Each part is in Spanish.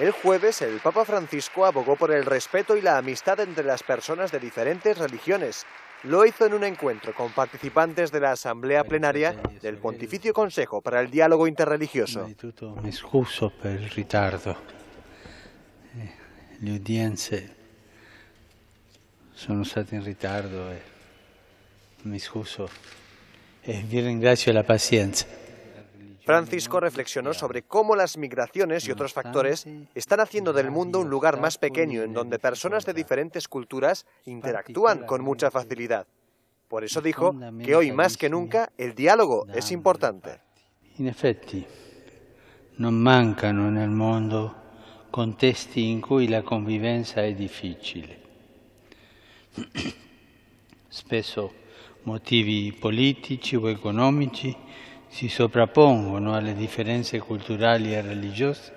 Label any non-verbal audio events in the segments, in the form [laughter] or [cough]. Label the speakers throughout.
Speaker 1: El jueves, el Papa Francisco abogó por el respeto y la amistad entre las personas de diferentes religiones. Lo hizo en un encuentro con participantes de la Asamblea Plenaria del Pontificio Consejo para el Diálogo Interreligioso.
Speaker 2: Me excuso por el retardo. Eh, Le audiencia son state en retardo. Eh, me vi la paciencia.
Speaker 1: Francisco reflexionó sobre cómo las migraciones y otros factores están haciendo del mundo un lugar más pequeño en donde personas de diferentes culturas interactúan con mucha facilidad. Por eso dijo que hoy más que nunca el diálogo es importante.
Speaker 2: En efecto, no mancan en el mundo contextos en que la convivencia es difícil. [clears throat] Spesso motivi politici o economici si sovrappongono alle differenze culturali e religiose,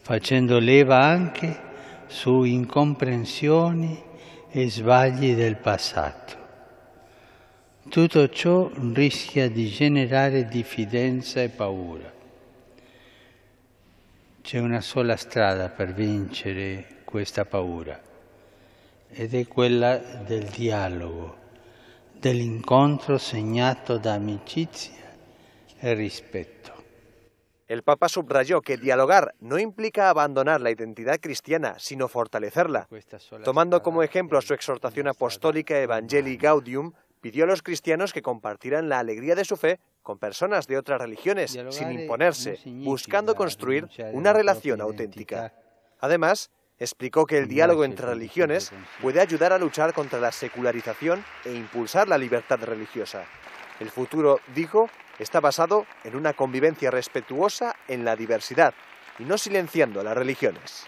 Speaker 2: facendo leva anche su incomprensioni e sbagli del passato. Tutto ciò rischia di generare diffidenza e paura. C'è una sola strada per vincere questa paura ed è quella del dialogo, dell'incontro segnato da amicizia el
Speaker 1: El Papa subrayó que dialogar no implica abandonar la identidad cristiana, sino fortalecerla. Tomando como ejemplo su exhortación apostólica Evangelii Gaudium, pidió a los cristianos que compartieran la alegría de su fe con personas de otras religiones, sin imponerse, buscando construir una relación auténtica. Además, explicó que el diálogo entre religiones puede ayudar a luchar contra la secularización e impulsar la libertad religiosa. El futuro, dijo, está basado en una convivencia respetuosa en la diversidad y no silenciando las religiones.